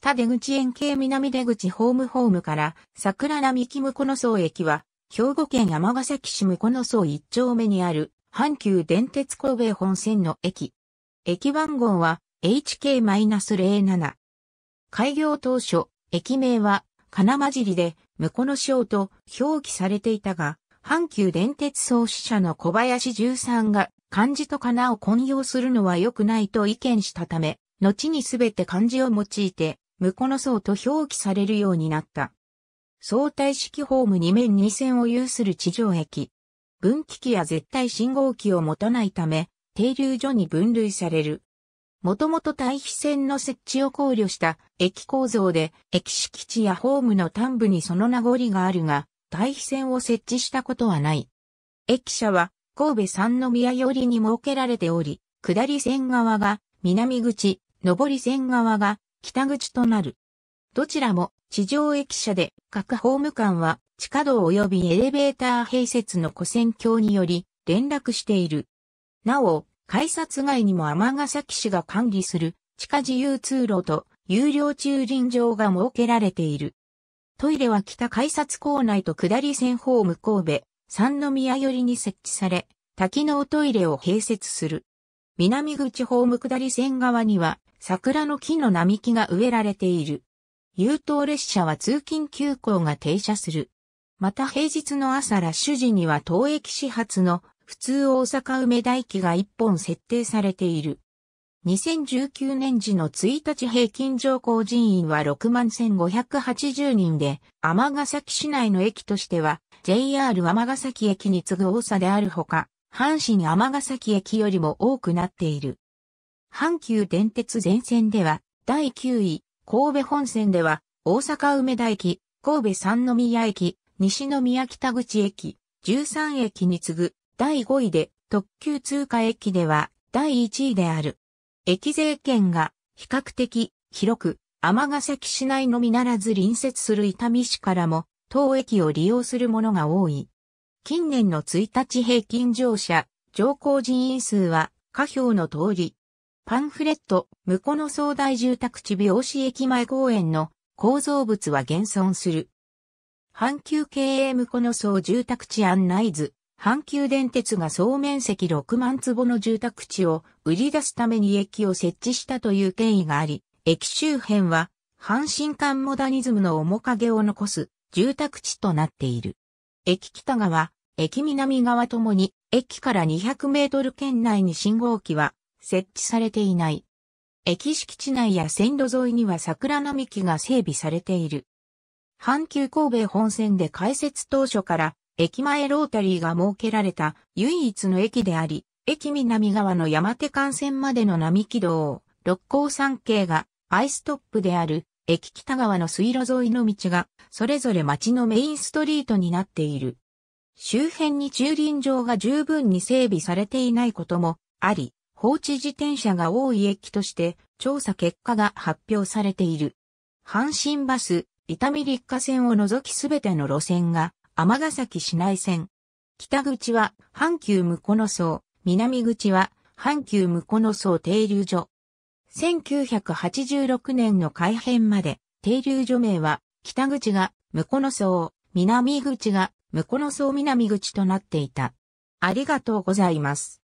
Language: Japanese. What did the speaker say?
北出口園系南出口ホームホームから桜並木向この荘駅は兵庫県山ヶ崎市向この荘一丁目にある阪急電鉄神戸本線の駅。駅番号は HK-07。開業当初、駅名は金混じりで向の省と表記されていたが、阪急電鉄創始者の小林十三が漢字と金を混用するのは良くないと意見したため、後にすべて漢字を用いて、この層と表記されるようになった。相対式ホーム2面2線を有する地上駅。分岐器や絶対信号機を持たないため、停留所に分類される。もともと対比線の設置を考慮した駅構造で、駅敷地やホームの端部にその名残があるが、対比線を設置したことはない。駅舎は神戸三宮寄りに設けられており、下り線側が南口、上り線側が北口となる。どちらも地上駅舎で各ホーム間は地下道及びエレベーター併設の古線橋により連絡している。なお、改札外にも尼崎市が管理する地下自由通路と有料駐輪場が設けられている。トイレは北改札構内と下り線ホーム神戸、三宮寄りに設置され、多機能トイレを併設する。南口ホーム下り線側には桜の木の並木が植えられている。優等列車は通勤急行が停車する。また平日の朝ラッシュ時には当駅始発の普通大阪梅田駅が1本設定されている。2019年時の1日平均乗降人員は6万1580人で、尼崎市内の駅としては JR 尼崎駅に次ぐ多さであるほか、阪神ヶ崎駅よりも多くなっている。阪急電鉄全線では、第9位、神戸本線では、大阪梅田駅、神戸三宮駅、西宮北口駅、13駅に次ぐ、第5位で、特急通過駅では、第1位である。駅税圏が、比較的、広く、ヶ崎市内のみならず隣接する伊丹市からも、当駅を利用するものが多い。近年の1日平均乗車、乗降人員数は、下表の通り。パンフレット、向この総大住宅地美容師駅前公園の構造物は現存する。阪急経営向この総住宅地案内図。阪急電鉄が総面積6万坪の住宅地を売り出すために駅を設置したという経緯があり、駅周辺は阪神間モダニズムの面影を残す住宅地となっている。駅北側、駅南側ともに、駅から200メートル圏内に信号機は設置されていない。駅敷地内や線路沿いには桜並木が整備されている。阪急神戸本線で開設当初から駅前ロータリーが設けられた唯一の駅であり、駅南側の山手幹線までの並木道を六甲山系がアイストップである駅北側の水路沿いの道がそれぞれ町のメインストリートになっている。周辺に駐輪場が十分に整備されていないこともあり、放置自転車が多い駅として調査結果が発表されている。阪神バス、伊丹立花線を除きすべての路線が尼崎市内線。北口は阪急向野荘、南口は阪急向野荘停留所。1986年の改編まで停留所名は北口が向野荘、南口が向こうの総南口となっていた。ありがとうございます。